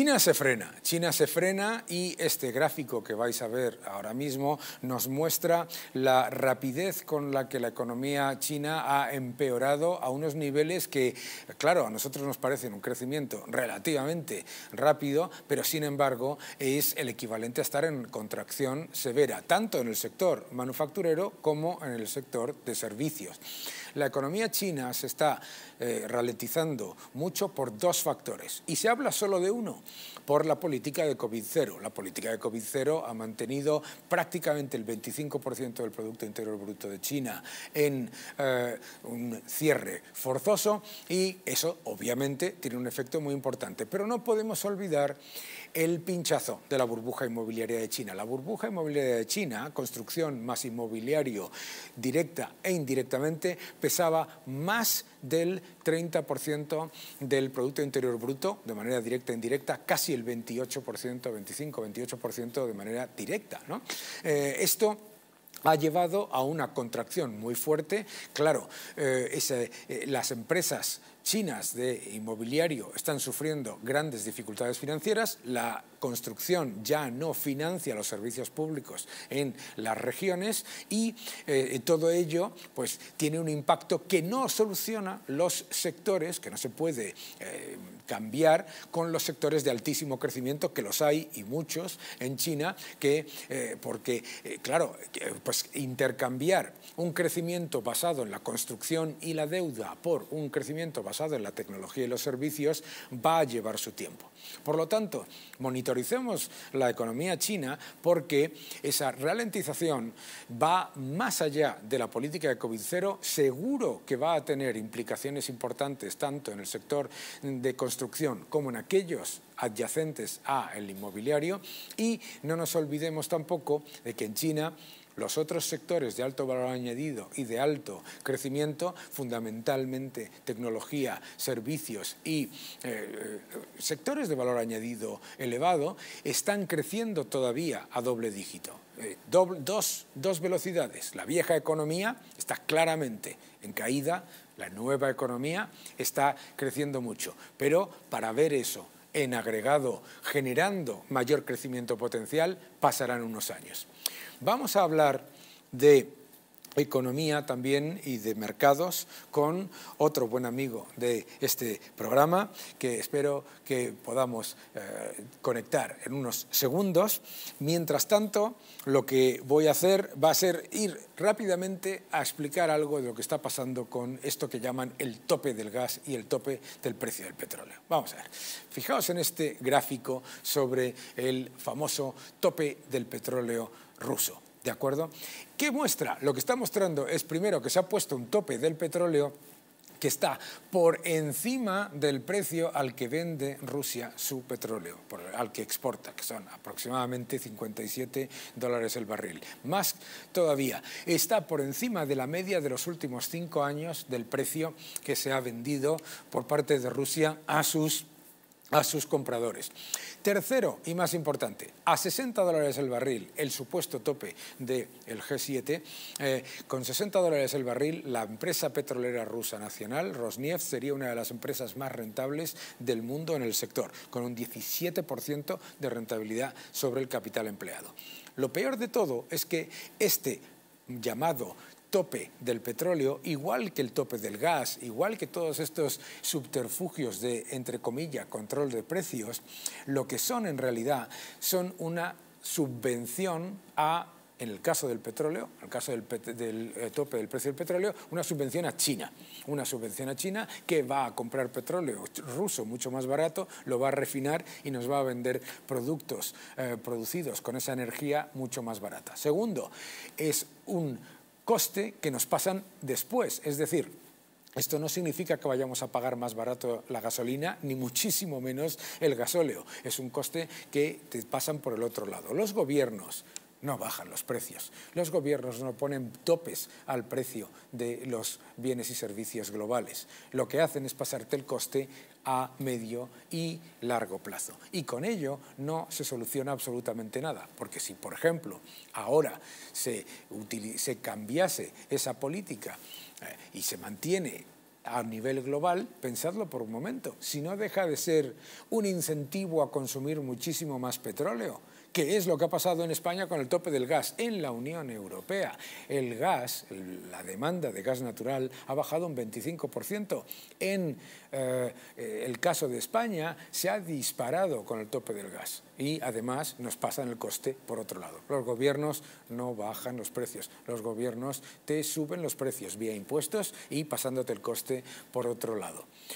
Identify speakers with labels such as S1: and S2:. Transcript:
S1: China se frena, China se frena y este gráfico que vais a ver ahora mismo nos muestra la rapidez con la que la economía china ha empeorado a unos niveles que, claro, a nosotros nos parecen un crecimiento relativamente rápido, pero sin embargo es el equivalente a estar en contracción severa, tanto en el sector manufacturero como en el sector de servicios. La economía china se está eh, ralentizando mucho por dos factores y se habla solo de uno por la política de COVID-0. La política de COVID-0 ha mantenido prácticamente el 25% del Producto Interior Bruto de China en eh, un cierre forzoso y eso obviamente tiene un efecto muy importante. Pero no podemos olvidar el pinchazo de la burbuja inmobiliaria de China. La burbuja inmobiliaria de China, construcción más inmobiliario directa e indirectamente, pesaba más del 30% del Producto Interior Bruto, de manera directa e indirecta, casi el 28%, 25-28% de manera directa. Eh, esto ha llevado a una contracción muy fuerte. Claro, eh, eh, las empresas chinas de inmobiliario están sufriendo grandes dificultades financieras, la construcción ya no financia los servicios públicos en las regiones y eh, todo ello pues, tiene un impacto que no soluciona los sectores, que no se puede eh, cambiar con los sectores de altísimo crecimiento, que los hay y muchos en China, que, eh, porque, claro, pues intercambiar un crecimiento basado en la construcción y la deuda por un crecimiento basado en la tecnología y los servicios va a llevar su tiempo. Por lo tanto, monitorear monitoricemos la economía china porque esa ralentización va más allá de la política de COVID-0, seguro que va a tener implicaciones importantes tanto en el sector de construcción como en aquellos adyacentes al inmobiliario y no nos olvidemos tampoco de que en China los otros sectores de alto valor añadido y de alto crecimiento, fundamentalmente tecnología, servicios y eh, eh, sectores de valor añadido elevado, están creciendo todavía a doble dígito. Eh, dos velocidades. La vieja economía está claramente en caída, la nueva economía está creciendo mucho. Pero para ver eso en agregado, generando mayor crecimiento potencial, pasarán unos años. Vamos a hablar de economía también y de mercados con otro buen amigo de este programa que espero que podamos eh, conectar en unos segundos. Mientras tanto, lo que voy a hacer va a ser ir rápidamente a explicar algo de lo que está pasando con esto que llaman el tope del gas y el tope del precio del petróleo. Vamos a ver. Fijaos en este gráfico sobre el famoso tope del petróleo ruso. ¿De acuerdo? ¿Qué muestra? Lo que está mostrando es primero que se ha puesto un tope del petróleo que está por encima del precio al que vende Rusia su petróleo, al que exporta, que son aproximadamente 57 dólares el barril. Más todavía, está por encima de la media de los últimos cinco años del precio que se ha vendido por parte de Rusia a sus a sus compradores. Tercero y más importante, a 60 dólares el barril, el supuesto tope del G7, eh, con 60 dólares el barril, la empresa petrolera rusa nacional, Rosneft, sería una de las empresas más rentables del mundo en el sector, con un 17% de rentabilidad sobre el capital empleado. Lo peor de todo es que este llamado tope del petróleo, igual que el tope del gas, igual que todos estos subterfugios de, entre comillas, control de precios, lo que son en realidad son una subvención a en el caso del petróleo, en el caso del, eh, tope del precio del petróleo, una subvención a China. Una subvención a China que va a comprar petróleo ruso mucho más barato, lo va a refinar y nos va a vender productos eh, producidos con esa energía mucho más barata. Segundo, es un coste que nos pasan después. Es decir, esto no significa que vayamos a pagar más barato la gasolina, ni muchísimo menos el gasóleo. Es un coste que te pasan por el otro lado. Los gobiernos, no bajan los precios. Los gobiernos no ponen topes al precio de los bienes y servicios globales. Lo que hacen es pasarte el coste a medio y largo plazo. Y con ello no se soluciona absolutamente nada, porque si, por ejemplo, ahora se, cambiase esa política eh, y se mantiene a nivel global, pensadlo por un momento, si no deja de ser un incentivo a consumir muchísimo más petróleo, Qué es lo que ha pasado en España con el tope del gas en la Unión Europea. El gas, la demanda de gas natural ha bajado un 25%. En eh, el caso de España se ha disparado con el tope del gas y además nos pasan el coste por otro lado. Los gobiernos no bajan los precios, los gobiernos te suben los precios vía impuestos y pasándote el coste por otro lado.